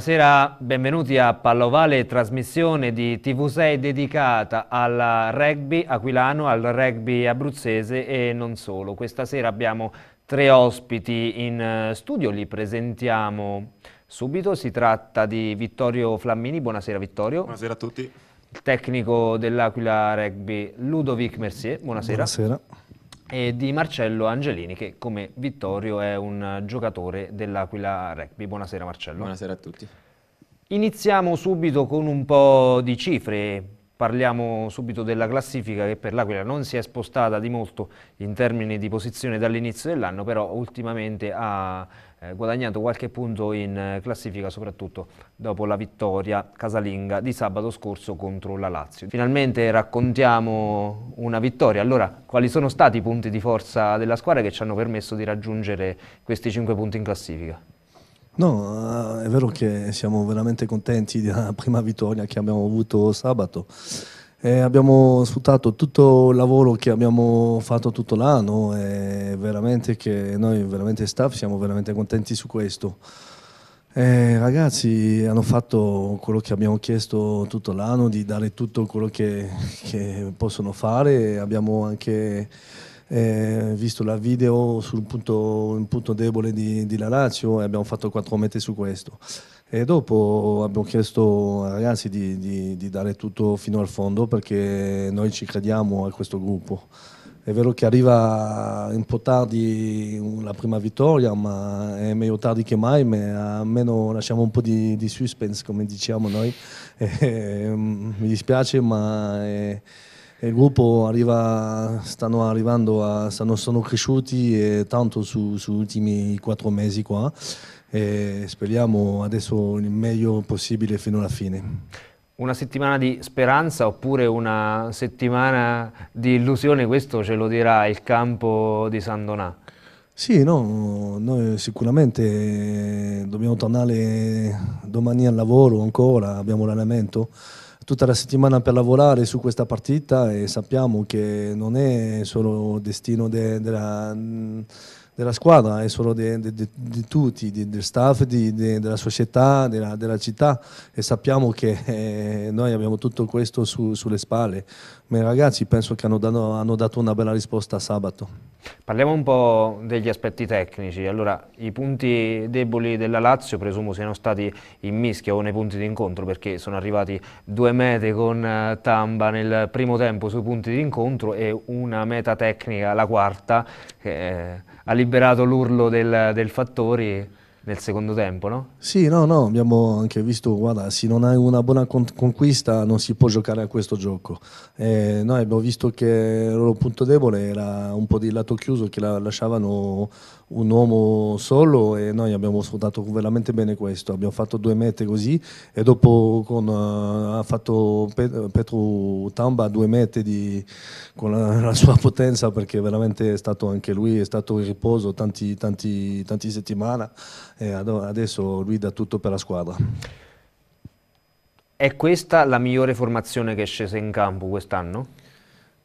Buonasera, benvenuti a Pallovale, trasmissione di TV6 dedicata al rugby aquilano, al rugby abruzzese e non solo. Questa sera abbiamo tre ospiti in eh, studio, li presentiamo subito. Si tratta di Vittorio Flammini, buonasera Vittorio. Buonasera a tutti. Il tecnico dell'Aquila Rugby Ludovic Mercier, buonasera. Buonasera e di Marcello Angelini che come Vittorio è un giocatore dell'Aquila Rugby. Buonasera Marcello. Buonasera a tutti. Iniziamo subito con un po' di cifre, parliamo subito della classifica che per l'Aquila non si è spostata di molto in termini di posizione dall'inizio dell'anno, però ultimamente ha eh, guadagnando qualche punto in eh, classifica soprattutto dopo la vittoria casalinga di sabato scorso contro la Lazio. Finalmente raccontiamo una vittoria, allora quali sono stati i punti di forza della squadra che ci hanno permesso di raggiungere questi 5 punti in classifica? No, eh, è vero che siamo veramente contenti della prima vittoria che abbiamo avuto sabato. Eh, abbiamo sfruttato tutto il lavoro che abbiamo fatto tutto l'anno e veramente che noi, veramente staff, siamo veramente contenti su questo. Eh, ragazzi hanno fatto quello che abbiamo chiesto tutto l'anno, di dare tutto quello che, che possono fare. Abbiamo anche eh, visto la video sul punto, punto debole di, di, la Lazio e abbiamo fatto quattro mete su questo. E dopo abbiamo chiesto ai ragazzi di, di, di dare tutto fino al fondo perché noi ci crediamo a questo gruppo. È vero che arriva un po' tardi la prima vittoria, ma è meglio tardi che mai, ma almeno lasciamo un po' di, di suspense, come diciamo noi. E, mm, mi dispiace, ma è, il gruppo arriva, stanno arrivando, a, stanno, sono cresciuti tanto sugli su ultimi quattro mesi qua e speriamo adesso il meglio possibile fino alla fine. Una settimana di speranza oppure una settimana di illusione, questo ce lo dirà il campo di San Donà. Sì, no, noi sicuramente dobbiamo tornare domani al lavoro ancora, abbiamo l'allenamento tutta la settimana per lavorare su questa partita e sappiamo che non è solo il destino de, della della squadra, è solo di tutti, de, del staff, de, de, della società, della, della, città e sappiamo che eh, noi abbiamo tutto questo su, sulle spalle, ma i ragazzi penso che hanno, danno, hanno, dato una bella risposta sabato. Parliamo un po' degli aspetti tecnici, allora i punti deboli della Lazio presumo siano stati in mischia o nei punti di incontro perché sono arrivati due mete con eh, Tamba nel primo tempo sui punti di incontro e una meta tecnica, la quarta, che... È eh, ha liberato l'urlo del, del Fattori nel secondo tempo, no? Sì, no, no, abbiamo anche visto, guarda, se non hai una buona conquista non si può giocare a questo gioco. Eh, noi abbiamo visto che il loro punto debole era un po' di lato chiuso che la lasciavano un uomo solo e noi abbiamo sfruttato veramente bene questo, abbiamo fatto due mete così e dopo con, uh, ha fatto Pet- Petru Tamba due mete di, con la, la, sua potenza perché veramente è stato anche lui, è stato in riposo tanti, tanti, tanti settimane e adesso lui dà tutto per la squadra. È questa la migliore formazione che è scesa in campo quest'anno?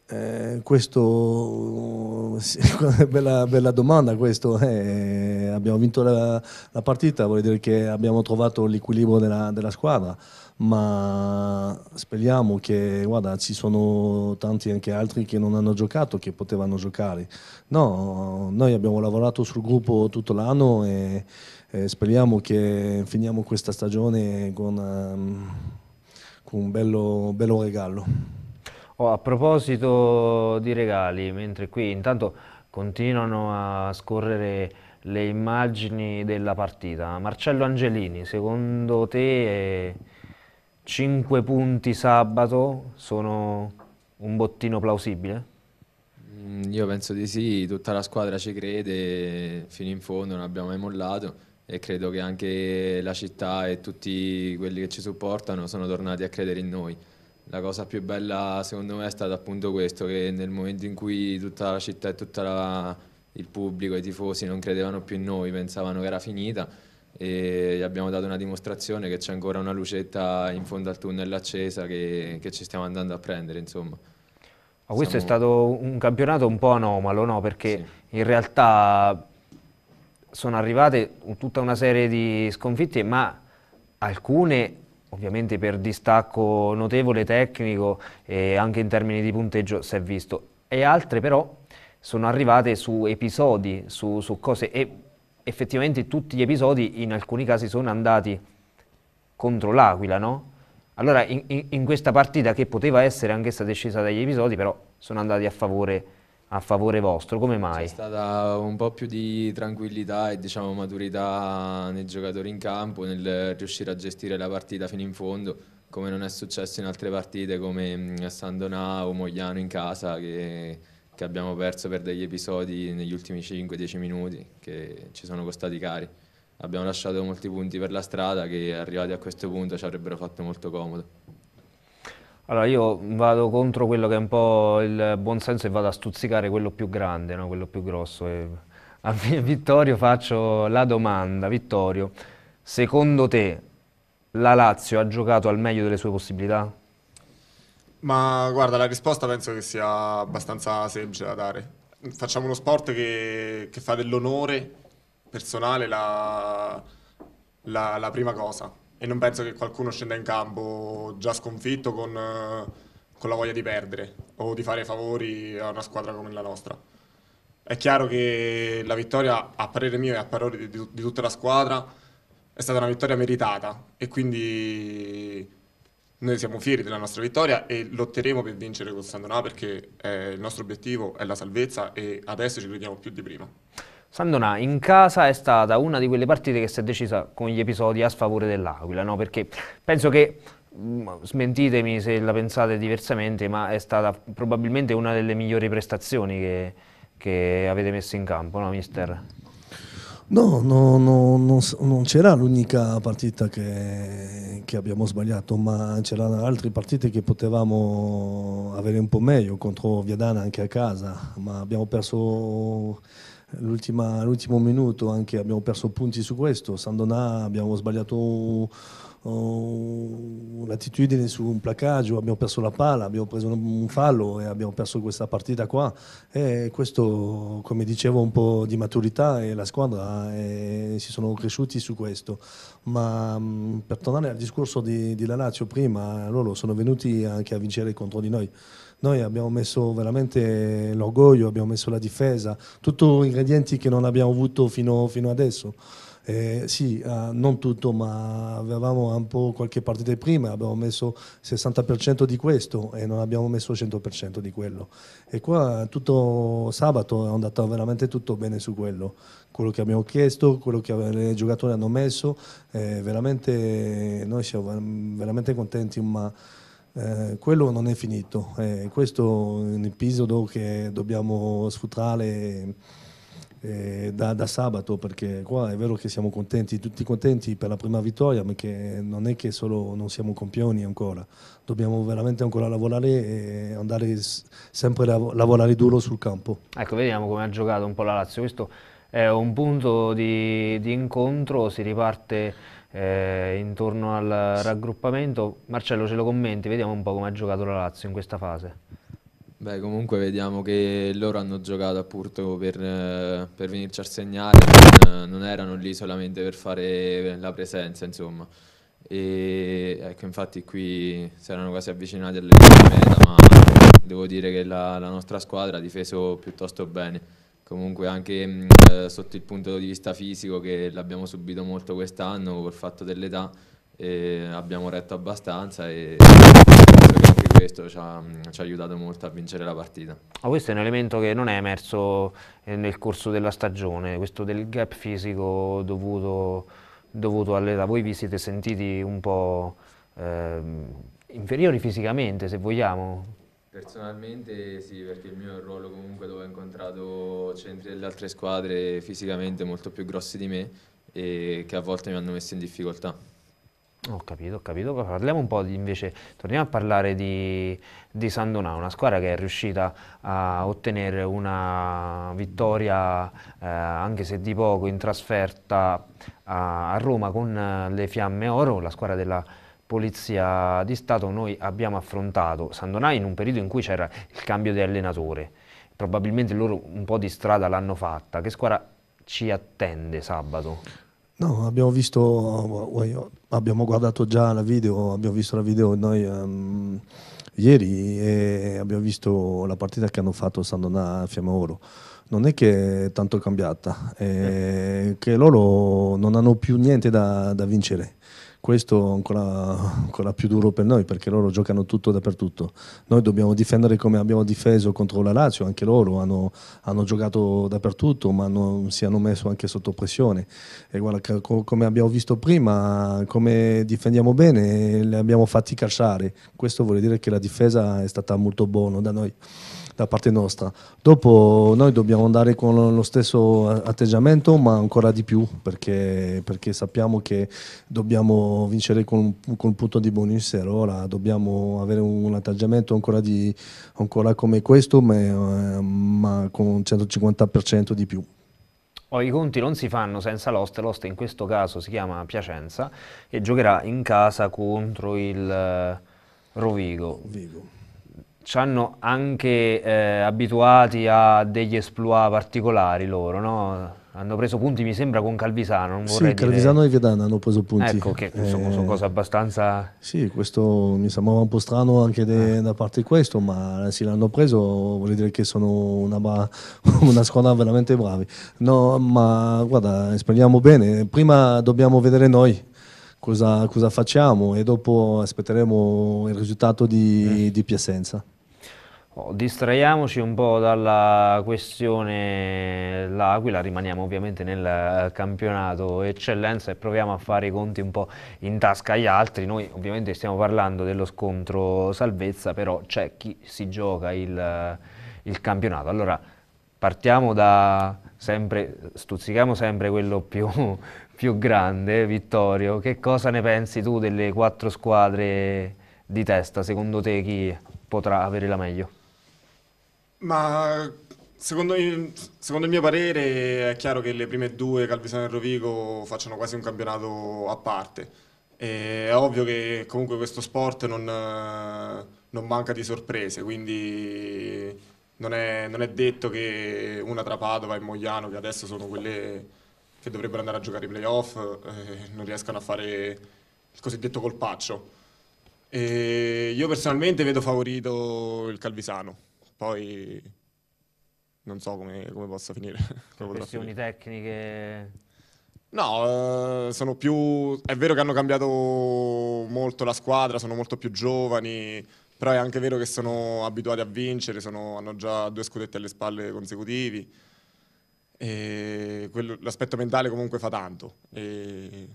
Eh, questo, sì, bella, bella, domanda questo, eh, abbiamo vinto la, la, partita, vuol dire che abbiamo trovato l'equilibrio della, della, squadra, ma speriamo che, guarda, ci sono tanti anche altri che non hanno giocato, che potevano giocare. No, noi abbiamo lavorato sul gruppo tutto l'anno e, e, speriamo che finiamo questa stagione con, ehm, con un bello, bello regalo. Oh, a proposito di regali, mentre qui intanto continuano a scorrere le immagini della partita, Marcello Angelini, secondo te 5 punti sabato sono un bottino plausibile? Mm, io penso di sì, tutta la squadra ci crede, fino in fondo non abbiamo mai mollato e credo che anche la città e tutti quelli che ci supportano sono tornati a credere in noi la cosa più bella secondo me è stato appunto questo, che nel momento in cui tutta la città e tutto il pubblico, i tifosi non credevano più in noi, pensavano che era finita e gli abbiamo dato una dimostrazione che c'è ancora una lucetta in fondo al tunnel accesa che, che ci stiamo andando a prendere insomma. Ma questo Siamo... è stato un campionato un po' anomalo, no? Perché sì. in realtà sono arrivate tutta una serie di sconfitte, ma alcune ovviamente per distacco notevole tecnico e anche in termini di punteggio si è visto, e altre però sono arrivate su episodi, su, su cose, e effettivamente tutti gli episodi in alcuni casi sono andati contro l'Aquila, no? Allora in, in, in, questa partita che poteva essere anch'essa decisa dagli episodi, però sono andati a favore di a favore vostro, come mai? C'è stata un po' più di tranquillità e diciamo maturità nei giocatori in campo nel riuscire a gestire la partita fino in fondo, come non è successo in altre partite come a San Donà o Mogliano in casa che, che abbiamo perso per degli episodi negli ultimi 5-10 minuti che ci sono costati cari. Abbiamo lasciato molti punti per la strada che arrivati a questo punto ci avrebbero fatto molto comodo. Allora io vado contro quello che è un po' il buonsenso e vado a stuzzicare quello più grande, no? quello più grosso. E a Vittorio faccio la domanda. Vittorio, secondo te la Lazio ha giocato al meglio delle sue possibilità? Ma guarda, la risposta penso che sia abbastanza semplice da dare. Facciamo uno sport che, che fa dell'onore personale la, la, la prima cosa e non penso che qualcuno scenda in campo già sconfitto con, eh, con la voglia di perdere o di fare favori a una squadra come la nostra. È chiaro che la vittoria, a parere mio e a parere di, di, di tutta la squadra, è stata una vittoria meritata e quindi noi siamo fieri della nostra vittoria e lotteremo per vincere con Sandonà perché eh, il nostro obiettivo è la salvezza e adesso ci crediamo più di prima. Sandona, in casa è stata una di quelle partite che si è decisa con gli episodi a sfavore dell'Aquila, no? perché penso che, mm, smentitemi se la pensate diversamente, ma è stata probabilmente una delle migliori prestazioni che, che avete messo in campo, no mister? No, no, no non, non c'era l'unica partita che, che, abbiamo sbagliato, ma c'erano altre partite che potevamo avere un po' meglio contro Viadana anche a casa, ma abbiamo perso l'ultimo minuto anche abbiamo perso punti su questo, Sandonà abbiamo sbagliato un'attitudine su un placaggio, abbiamo perso la palla, abbiamo preso un fallo e abbiamo perso questa partita qua. E questo, come dicevo, un po' di maturità e la squadra e eh, si sono cresciuti su questo. Ma mm, per tornare al discorso di, di Lazio prima, loro sono venuti anche a vincere contro di noi. Noi abbiamo messo veramente l'orgoglio, abbiamo messo la difesa, tutti ingredienti che non abbiamo avuto fino, fino adesso. Eh, sì, eh, non tutto, ma avevamo un po' qualche partita prima, abbiamo messo il 60% di questo e non abbiamo messo il 100% di quello. E qua tutto sabato è andato veramente tutto bene su quello, quello che abbiamo chiesto, quello che i giocatori hanno messo, eh, veramente noi siamo veramente contenti, ma eh, quello non è finito. Eh, questo è un episodio che dobbiamo sfruttare eh, da, da, sabato, perché qua è vero che siamo contenti, tutti contenti per la prima vittoria, ma che non è che solo non siamo campioni ancora. Dobbiamo veramente ancora lavorare e andare sempre a lavorare duro sul campo. Ecco, vediamo come ha giocato un po' la Lazio. Questo è un punto di, di incontro, si riparte eh, intorno al raggruppamento. Marcello ce lo commenti, vediamo un po' come ha giocato la Lazio in questa fase. Beh, comunque vediamo che loro hanno giocato appunto per, eh, per venirci a segnare, non, erano lì solamente per fare la presenza, insomma. E ecco, infatti qui si erano quasi avvicinati alle meta, ma devo dire che la, la nostra squadra ha difeso piuttosto bene comunque anche eh, sotto il punto di vista fisico che l'abbiamo subito molto quest'anno col fatto dell'età eh, abbiamo retto abbastanza e anche questo ci ha, mm, ci ha, aiutato molto a vincere la partita. Ma questo è un elemento che non è emerso eh, nel corso della stagione, questo del gap fisico dovuto, dovuto all'età. Voi vi siete sentiti un po' ehm, inferiori fisicamente se vogliamo? Personalmente sì, perché il mio è un ruolo comunque dove ho incontrato centri delle altre squadre fisicamente molto più grossi di me e che a volte mi hanno messo in difficoltà. Ho capito, ho capito. Parliamo un po' di, invece, torniamo a parlare di, di San Donà, una squadra che è riuscita a ottenere una vittoria, eh, anche se di poco, in trasferta a, a Roma con le Fiamme Oro, la squadra della Polizia di Stato noi abbiamo affrontato Sandonai in un periodo in cui c'era il cambio di allenatore, probabilmente loro un po' di strada l'hanno fatta, che squadra ci attende sabato? No, abbiamo visto, abbiamo guardato già la video, abbiamo visto la video noi um, ieri e abbiamo visto la partita che hanno fatto Sandonà a Fiamme Oro. Non è che è tanto cambiata, è eh. che loro non hanno più niente da, da vincere questo ancora, ancora più duro per noi perché loro giocano tutto dappertutto. Noi dobbiamo difendere come abbiamo difeso contro la Lazio, anche loro hanno, hanno giocato dappertutto ma hanno, si hanno messo anche sotto pressione. E guarda, come abbiamo visto prima, come difendiamo bene, le abbiamo fatti calciare. Questo vuol dire che la difesa è stata molto buona da noi da parte nostra. Dopo noi dobbiamo andare con lo stesso atteggiamento, ma ancora di più, perché, perché sappiamo che dobbiamo vincere con, con il punto di Buonissera, ora dobbiamo avere un atteggiamento ancora, di, ancora come questo, ma, ma con un 150% di più. Oh, I conti non si fanno senza l'Oste, l'Oste in questo caso si chiama Piacenza e giocherà in casa contro il eh, Rovigo. Vigo ci hanno anche eh, abituati a degli esploit particolari loro, no? Hanno preso punti, mi sembra, con Calvisano. Non sì, Calvisano dire... e Viadana hanno preso punti. Ecco, che eh, sono, sono cose abbastanza... Sì, questo mi sembrava un po' strano anche de, ah. da parte di questo, ma se l'hanno preso vuol dire che sono una, bra... una squadra veramente brava. No, ma guarda, speriamo bene. Prima dobbiamo vedere noi Cosa, cosa, facciamo e dopo aspetteremo il risultato di, mm. di Piacenza. Oh, distraiamoci un po' dalla questione L'Aquila, rimaniamo ovviamente nel eh, campionato eccellenza e proviamo a fare i conti un po' in tasca agli altri. Noi ovviamente stiamo parlando dello scontro salvezza, però c'è chi si gioca il, eh, il campionato. Allora partiamo da sempre, stuzzichiamo sempre quello più, più grande, Vittorio. Che cosa ne pensi tu delle quattro squadre di testa? Secondo te chi potrà avere la meglio? Ma secondo, secondo, il mio parere è chiaro che le prime due, Calvisano e Rovigo, facciano quasi un campionato a parte. E è ovvio che comunque questo sport non, non manca di sorprese, quindi non è, non è, detto che una tra Padova e Mogliano, che adesso sono quelle che dovrebbero andare a giocare i playoff, eh, non riescano a fare il cosiddetto colpaccio. E io personalmente vedo favorito il Calvisano. Poi non so come, come possa finire. come questioni tecniche. No, eh, sono più. È vero che hanno cambiato molto la squadra, sono molto più giovani, però è anche vero che sono abituati a vincere, sono, hanno già due scudetti alle spalle consecutivi. l'aspetto mentale comunque fa tanto. E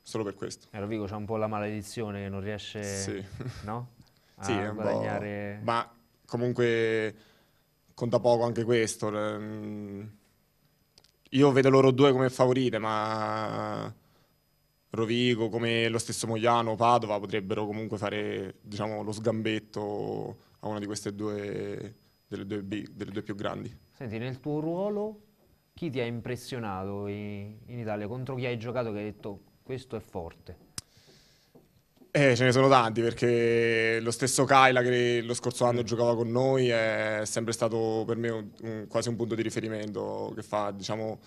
solo per questo. E eh, Rovigo c'ha un po' la maledizione che non riesce sì. no? a sì, guadagnare. Ma comunque conta poco anche questo. Eh, io vedo loro due come favorite, ma Rovigo, come lo stesso Mogliano, Padova potrebbero comunque fare diciamo, lo sgambetto a una di queste due, delle due, delle due più grandi. Senti, nel tuo ruolo chi ti ha impressionato in Italia? Contro chi hai giocato che hai detto questo è forte? Eh, ce ne sono tanti perché lo stesso Kaila che lo scorso anno giocava con noi è sempre stato per me un, un, quasi un punto di riferimento che fa diciamo,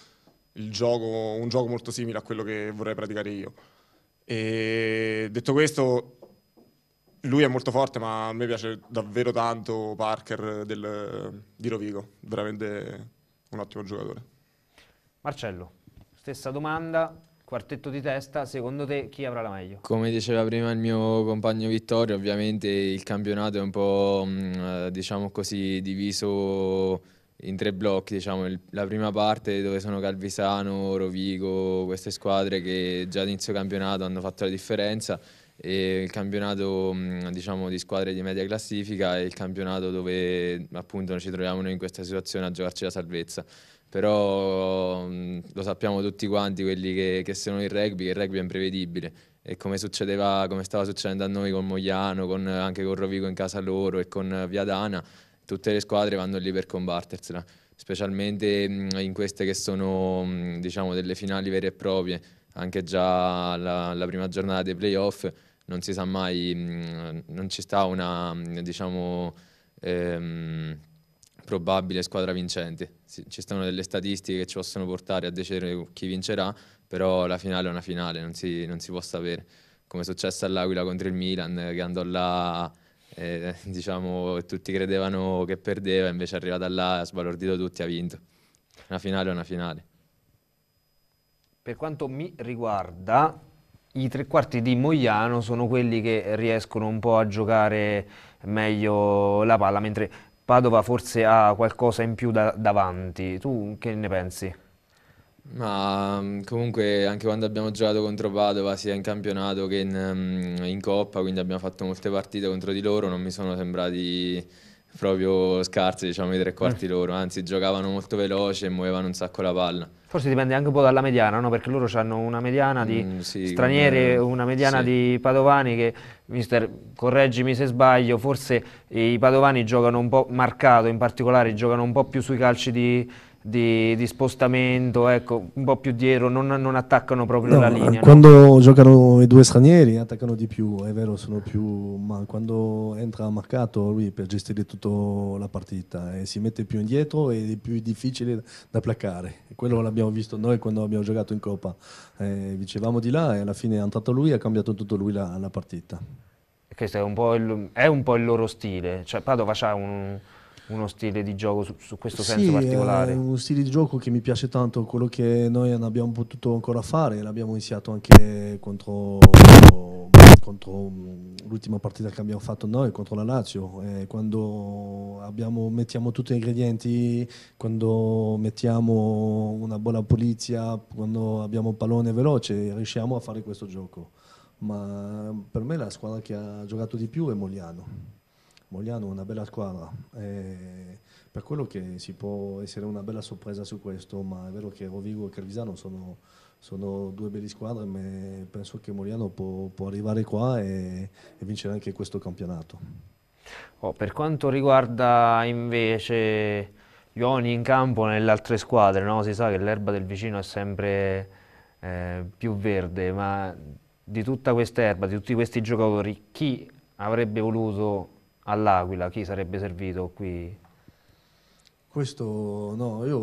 gioco, un gioco molto simile a quello che vorrei praticare io. E detto questo, lui è molto forte ma a me piace davvero tanto Parker del, di Rovigo, veramente un ottimo giocatore. Marcello, stessa domanda, quartetto di testa, secondo te chi avrà la meglio? Come diceva prima il mio compagno Vittorio, ovviamente il campionato è un po' mm, eh, diciamo così, diviso in tre blocchi, diciamo. la prima parte dove sono Calvisano, Rovigo, queste squadre che già all'inizio campionato hanno fatto la differenza e il campionato mm, diciamo, di squadre di media classifica e il campionato dove appunto ci troviamo noi in questa situazione a giocarci la salvezza però mh, mm, lo sappiamo tutti quanti quelli che, che sono il rugby, che il rugby è imprevedibile e come, come stava succedendo a noi con Mogliano, con, anche con Rovigo in casa loro e con eh, Viadana, tutte le squadre vanno lì per combattersela, specialmente mm, in queste che sono mm, diciamo, delle finali vere e proprie, anche già la, la prima giornata dei playoff, non si sa mai, non ci sta una, diciamo, ehm, probabile squadra vincente. Ci sono delle statistiche che ci possono portare a decidere chi vincerà, però la finale è una finale, non si, non si può sapere. Come è successo all'Aquila contro il Milan, che andò là, eh, diciamo, tutti credevano che perdeva, invece è arrivata là, ha sbalordito tutti, ha vinto. Una finale è una finale. Per quanto mi riguarda, i tre quarti di Mogliano sono quelli che riescono un po' a giocare meglio la palla, mentre Padova forse ha qualcosa in più da, davanti. Tu che ne pensi? Ma mm, comunque anche quando abbiamo giocato contro Padova sia in campionato che in, mm, in Coppa, quindi abbiamo fatto molte partite contro di loro, non mi sono sembrati proprio scarsi, diciamo, i tre quarti mm. Eh. loro, anzi giocavano molto veloce e muovevano un sacco la palla. Forse dipende anche un po' dalla mediana, no? perché loro hanno una mediana di mm, sì, stranieri, una mediana sì. di padovani che, mister, correggimi se sbaglio, forse i padovani giocano un po' marcato, in particolare giocano un po' più sui calci di di, di, spostamento, ecco, un po' più dietro, non, non attaccano proprio no, la linea. Quando no? giocano i due stranieri attaccano di più, è vero, sono più, ma quando entra marcato lui per gestire tutta la partita e eh, si mette più indietro è più difficile da placare. Quello l'abbiamo visto noi quando abbiamo giocato in Coppa, eh, vincevamo di là e alla fine è entrato lui e ha cambiato tutto lui la, la partita. Questo è un, il, è un po' il loro stile, cioè Padova ha un uno stile di gioco su, su questo senso sì, particolare. È uno stile di gioco che mi piace tanto, quello che noi non abbiamo potuto ancora fare, l'abbiamo iniziato anche contro, contro l'ultima partita che abbiamo fatto noi, contro la Lazio, eh, quando abbiamo, mettiamo tutti gli ingredienti, quando mettiamo una buona pulizia, quando abbiamo un pallone veloce, riusciamo a fare questo gioco. Ma per me la squadra che ha giocato di più è Mogliano. Mogliano è una bella squadra, eh, per quello che si può essere una bella sorpresa su questo, ma è vero che Rovigo e Calvisano sono, sono due belle squadre, ma penso che Mogliano può, può arrivare qua e, e, vincere anche questo campionato. Oh, per quanto riguarda invece gli uomini in campo nelle altre squadre, no? si sa che l'erba del vicino è sempre eh, più verde, ma di tutta questa erba, di tutti questi giocatori, chi avrebbe voluto all'Aquila, chi sarebbe servito qui? Questo no, io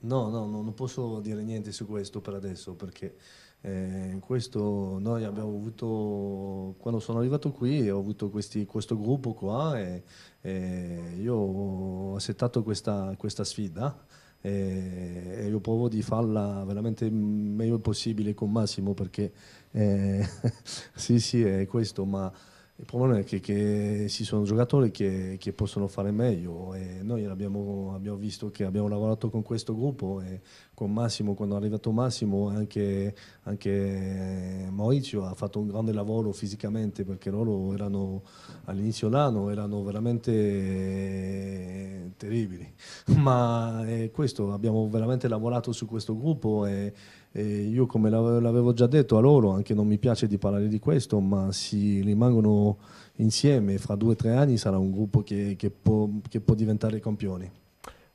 no, no, non posso dire niente su questo per adesso perché eh, questo noi abbiamo avuto, quando sono arrivato qui ho avuto questi, questo gruppo qua e, e io ho accettato questa, questa sfida e, e, io provo di farla veramente il meglio possibile con Massimo perché eh, sì sì è questo ma il problema è che, che ci sono giocatori che, che, possono fare meglio e noi abbiamo, abbiamo, visto che abbiamo lavorato con questo gruppo e con Massimo, quando è arrivato Massimo anche, anche Maurizio ha fatto un grande lavoro fisicamente perché loro erano all'inizio l'anno erano veramente terribili ma eh, questo abbiamo veramente lavorato su questo gruppo e, e io come l'avevo già detto a loro, anche non mi piace di parlare di questo, ma si rimangono insieme, fra due o tre anni sarà un gruppo che, che, può, che può, diventare campioni.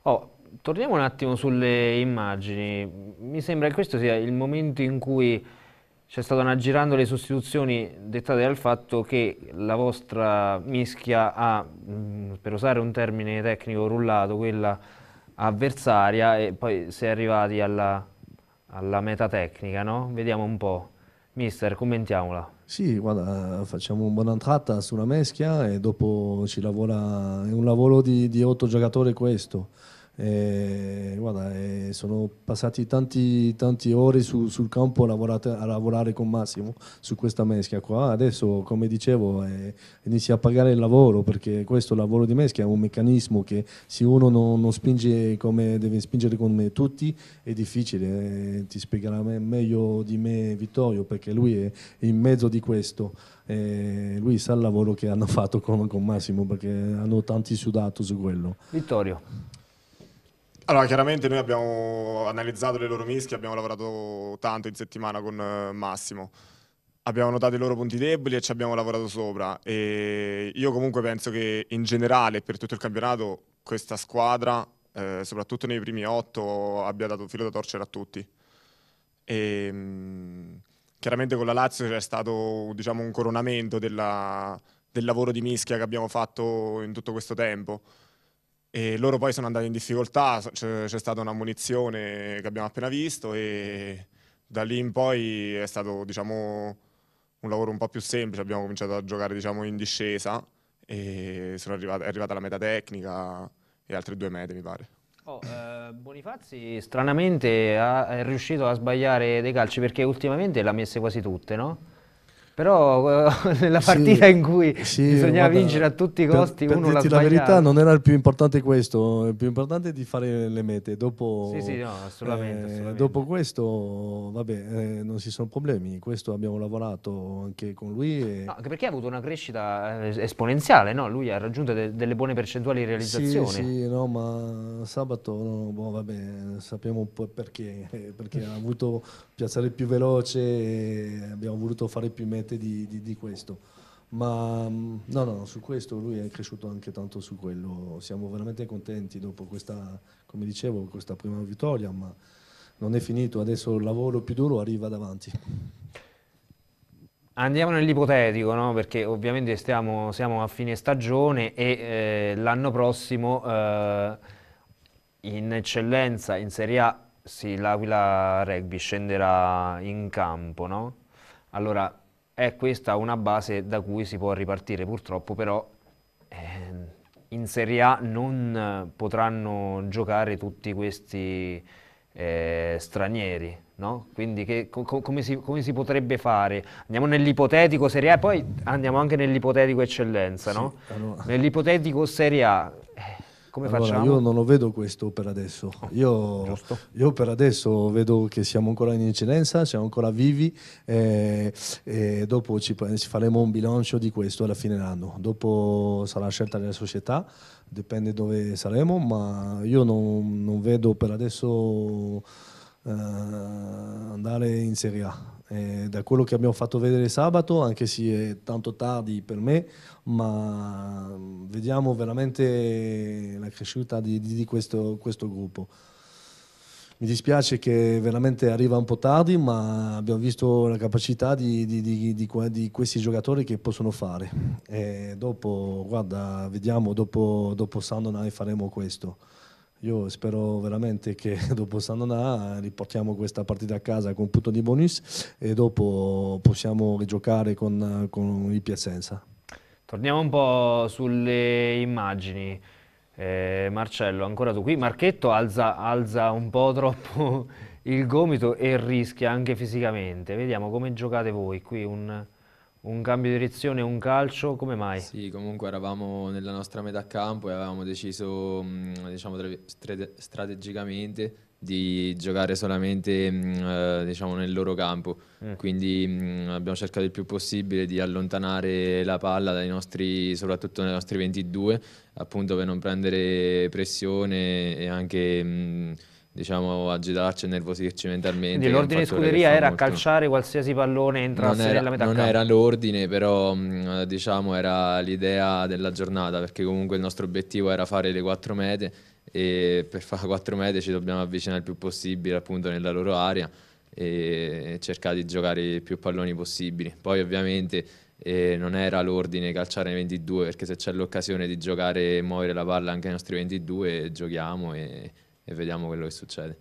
Oh, torniamo un attimo sulle immagini, mi sembra che questo sia il momento in cui c'è stata una girando le sostituzioni dettate dal fatto che la vostra mischia ha, mm, per usare un termine tecnico rullato, quella avversaria e poi si è arrivati alla alla metatecnica, no? Vediamo un po'. Mister, commentiamola. Sì, guarda, facciamo una buona entrata sulla meschia e dopo ci lavora, è un lavoro di otto giocatori questo. E, guarda, e sono passati tanti, tanti ore su, sul campo a lavorare, a lavorare, con Massimo su questa meschia qua. Adesso, come dicevo, eh, inizia a pagare il lavoro perché questo lavoro di meschia è un meccanismo che se uno non, non spinge come deve spingere con me tutti è difficile. Eh, ti spiegherà meglio di me Vittorio perché lui è in mezzo di questo. Eh, lui sa il lavoro che hanno fatto con, con Massimo perché hanno tanti sudato su quello. Vittorio. Allora, chiaramente noi abbiamo analizzato le loro mischie, abbiamo lavorato tanto in settimana con eh, Massimo. Abbiamo notato i loro punti deboli e ci abbiamo lavorato sopra. E io comunque penso che in generale, per tutto il campionato, questa squadra, eh, soprattutto nei primi otto, abbia dato filo da torcere a tutti. E, ehm, chiaramente con la Lazio c'è stato diciamo, un coronamento della, del lavoro di mischia che abbiamo fatto in tutto questo tempo e loro poi sono andati in difficoltà, c'è, stata una munizione che abbiamo appena visto e da lì in poi è stato diciamo, un lavoro un po' più semplice, abbiamo cominciato a giocare diciamo, in discesa e arrivata, è arrivata la meta tecnica e altre due mete mi pare. Oh, eh, Bonifazzi stranamente ha, è riuscito a sbagliare dei calci perché ultimamente l'ha messe quasi tutte, no? però eh, nella partita sì, in cui sì, bisognava guarda, vincere a tutti i costi per, uno per dirti la verità non era il più importante questo il più importante è di fare le mete dopo, sì, sì, no, assolutamente, eh, assolutamente. dopo questo vabbè eh, non ci sono problemi questo abbiamo lavorato anche con lui e... no, anche perché ha avuto una crescita eh, esponenziale no? lui ha raggiunto de delle buone percentuali di realizzazione sì, sì no ma sabato no, boh, vabbè sappiamo un po' perché perché ha avuto piazzare più veloce abbiamo voluto fare più mete permette di, di, di questo. Ma mm, no, no, su questo lui è cresciuto anche tanto su quello. Siamo veramente contenti dopo questa, come dicevo, questa prima vittoria, ma non è finito, adesso il lavoro più duro arriva davanti. Andiamo nell'ipotetico, no? perché ovviamente stiamo, siamo a fine stagione e eh, l'anno prossimo eh, in eccellenza, in Serie A, sì, l'Aquila Rugby scenderà in campo. No? Allora, è questa una base da cui si può ripartire. Purtroppo però eh, in Serie A non potranno giocare tutti questi eh, stranieri. No? Quindi che, co come, si, come, si, potrebbe fare? Andiamo nell'ipotetico Serie A poi andiamo anche nell'ipotetico eccellenza. Sì, no? allora. Nell'ipotetico Serie A come allora, facciamo? Io non lo vedo questo per adesso. Io, io, per adesso vedo che siamo ancora in eccellenza, siamo ancora vivi e, eh, e dopo ci, faremo un bilancio di questo alla fine dell'anno. Dopo sarà scelta della società, dipende dove saremo, ma io non, non vedo per adesso eh, andare in Serie A eh, da quello che abbiamo fatto vedere sabato, anche se è tanto tardi per me, ma mm, vediamo veramente la crescita di, di questo, questo, gruppo. Mi dispiace che veramente arriva un po' tardi, ma abbiamo visto la capacità di, di, di questi giocatori che possono fare. E dopo, guarda, vediamo, dopo, dopo Sandonai faremo questo. Io spero veramente che dopo San Donà riportiamo questa partita a casa con un punto di bonus e dopo possiamo rigiocare con, con il Piacenza. Torniamo un po' sulle immagini. Eh, Marcello, ancora tu qui. Marchetto alza, alza un po' troppo il gomito e rischia anche fisicamente. Vediamo come giocate voi. Qui un un cambio di direzione, un calcio, come mai? Sì, comunque eravamo nella nostra metà campo e avevamo deciso, mm, diciamo, strategicamente di giocare solamente mm, eh, diciamo, nel loro campo, mm. quindi mm, abbiamo cercato il più possibile di allontanare la palla dai nostri, soprattutto nei nostri 22, appunto per non prendere pressione e anche... Mh, diciamo, agitarci e nervosirci mentalmente. Quindi l'ordine scuderia era molto. calciare qualsiasi pallone entrasse era, nella metà non campo. Non era l'ordine, però mm, diciamo era l'idea della giornata, perché comunque il nostro obiettivo era fare le quattro mete e per fare quattro mete ci dobbiamo avvicinare il più possibile appunto nella loro area e cercare di giocare i più palloni possibili. Poi ovviamente eh, non era l'ordine calciare nei 22 perché se c'è l'occasione di giocare e muovere la palla anche ai nostri 22 giochiamo e e vediamo quello che succede.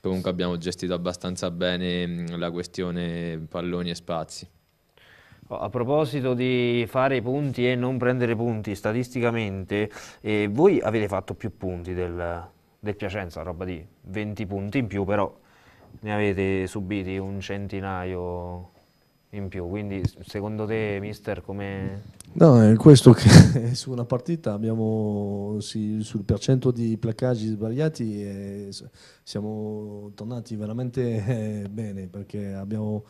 Comunque abbiamo gestito abbastanza bene la questione palloni e spazi. A proposito di fare punti e non prendere punti, statisticamente eh, voi avete fatto più punti del, del Piacenza, roba di 20 punti in più, però ne avete subiti un centinaio in più. Quindi secondo te, mister, come... No, è questo che su una partita abbiamo sì, sul percento di placcaggi sbagliati eh, siamo tornati veramente eh, bene perché abbiamo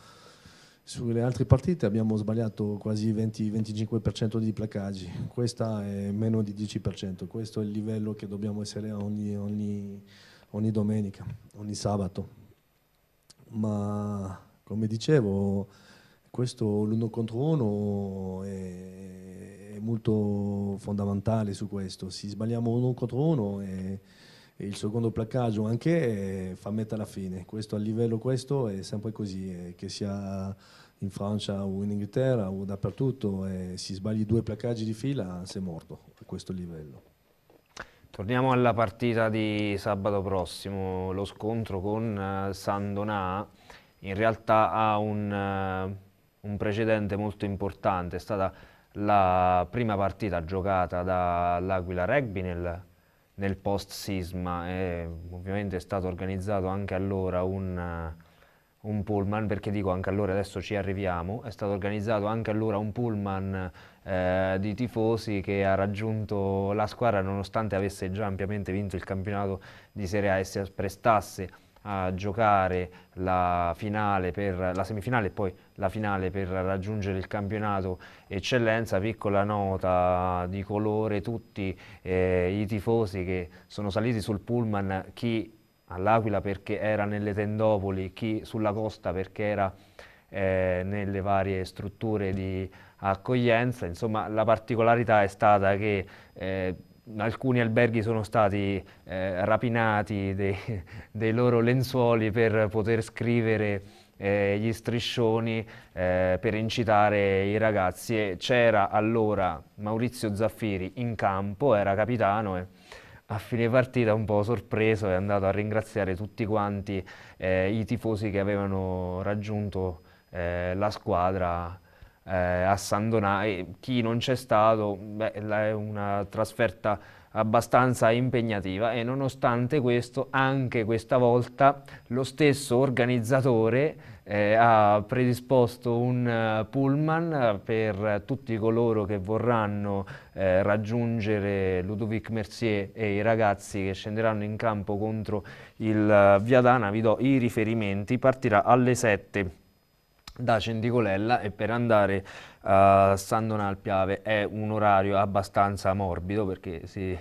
sulle altre partite abbiamo sbagliato quasi 20-25% di placaggi, questa è meno di 10%, questo è il livello che dobbiamo essere ogni, ogni, ogni domenica, ogni sabato. Ma come dicevo, questo l'uno contro uno è, è, molto fondamentale su questo. Se sbagliamo uno contro uno e, il secondo placcaggio anche eh, fa metà alla fine. Questo a livello questo è sempre così, eh, che sia in Francia o in Inghilterra o dappertutto, eh, si sbagli due placcaggi di fila sei morto a questo livello. Torniamo alla partita di sabato prossimo, lo scontro con uh, eh, Sandonà in realtà ha un... Uh, un precedente molto importante, è stata la prima partita giocata dall'Aquila Rugby nel, nel post-sisma e ovviamente è stato organizzato anche allora un, un pullman, perché dico anche allora adesso ci arriviamo, è stato organizzato anche allora un pullman eh, di tifosi che ha raggiunto la squadra nonostante avesse già ampiamente vinto il campionato di Serie A e si prestasse a giocare la, per, la semifinale e poi la finale per raggiungere il campionato eccellenza, piccola nota di colore, tutti eh, i tifosi che sono saliti sul pullman, chi all'Aquila perché era nelle tendopoli, chi sulla costa perché era eh, nelle varie strutture di accoglienza, insomma la particolarità è stata che eh, alcuni alberghi sono stati eh, rapinati dei, dei, loro lenzuoli per poter scrivere eh, gli striscioni eh, per incitare i ragazzi. e C'era allora Maurizio Zaffiri in campo, era capitano e a fine partita un po' sorpreso è andato a ringraziare tutti quanti eh, i tifosi che avevano raggiunto eh, la squadra eh, a San Donato. chi non c'è stato beh, è una trasferta abbastanza impegnativa e nonostante questo anche questa volta lo stesso organizzatore eh, ha predisposto un eh, pullman per tutti coloro che vorranno eh, raggiungere Ludovic Mercier e i ragazzi che scenderanno in campo contro il eh, Viadana, vi do i riferimenti, partirà alle 7 da Cendicolella e per andare a eh, San Don Piave è un orario abbastanza morbido perché si,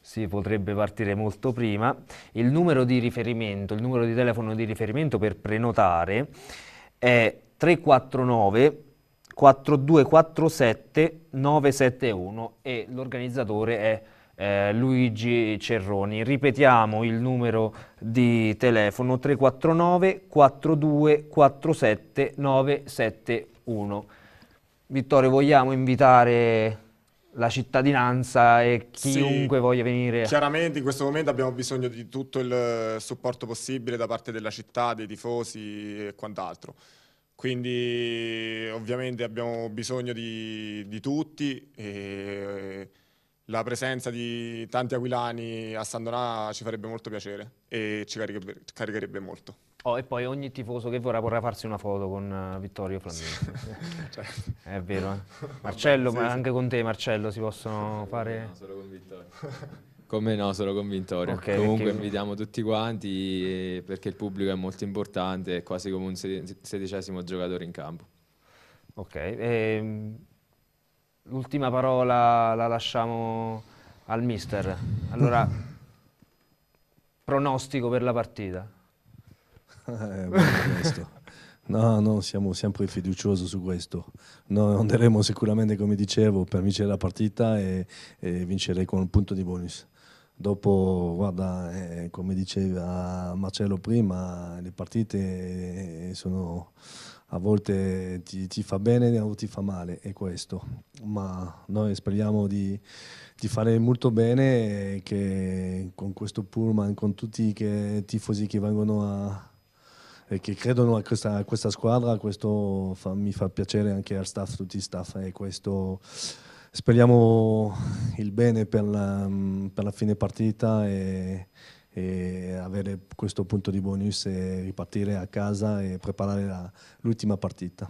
si potrebbe partire molto prima. Il numero di riferimento, il numero di telefono di riferimento per prenotare è 349 4247 971 e l'organizzatore è eh, Luigi Cerroni. Ripetiamo il numero di telefono 349 4247 971. Vittorio, vogliamo invitare la cittadinanza e chiunque sì, voglia venire. Chiaramente in questo momento abbiamo bisogno di tutto il supporto possibile da parte della città, dei tifosi e quant'altro. Quindi ovviamente abbiamo bisogno di, di tutti. E, la presenza di tanti aquilani a San Donà ci farebbe molto piacere e ci caricherebbe, caricherebbe molto. Oh, e poi ogni tifoso che vorrà vorrà farsi una foto con eh, Vittorio Flaminio. cioè. È vero, eh? Marcello, Vabbè, sì, anche sì. con te Marcello si possono fare... No, solo con Vittorio. Con no, solo con Vittorio. Okay, Comunque perché... invitiamo tutti quanti eh, perché il pubblico è molto importante, è quasi come un sedicesimo giocatore in campo. Ok, ehm l'ultima parola la lasciamo al mister. Allora, pronostico per la partita. Eh, no, no, siamo sempre fiduciosi su questo. Noi andremo sicuramente, come dicevo, per vincere la partita e, e vincere con un punto di bonus. Dopo, guarda, eh, come diceva Marcello prima, le partite sono a volte ti, ti fa bene o ti fa male, è questo. Ma noi speriamo di, di fare molto bene e che con questo pullman, con tutti i tifosi che vengono a, e che credono a questa, a questa squadra, questo fa, mi fa piacere anche al staff, tutti i staff e questo speriamo il bene per la, per la fine partita e, e avere questo punto di bonus e ripartire a casa e preparare l'ultima partita.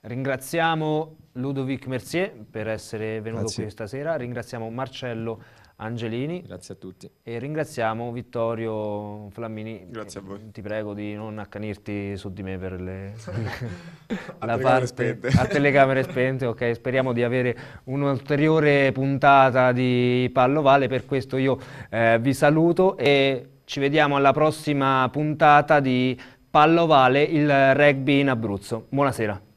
Ringraziamo Ludovic Mercier per essere venuto Grazie. qui stasera, ringraziamo Marcello Angelini. Grazie a tutti. E ringraziamo Vittorio Flammini. Grazie a voi. Ti prego di non accanirti su di me per le, la parte a telecamere spente. Ok, speriamo di avere un'ulteriore puntata di Pallovale. Per questo io eh, vi saluto e ci vediamo alla prossima puntata di Pallovale, il rugby in Abruzzo. Buonasera.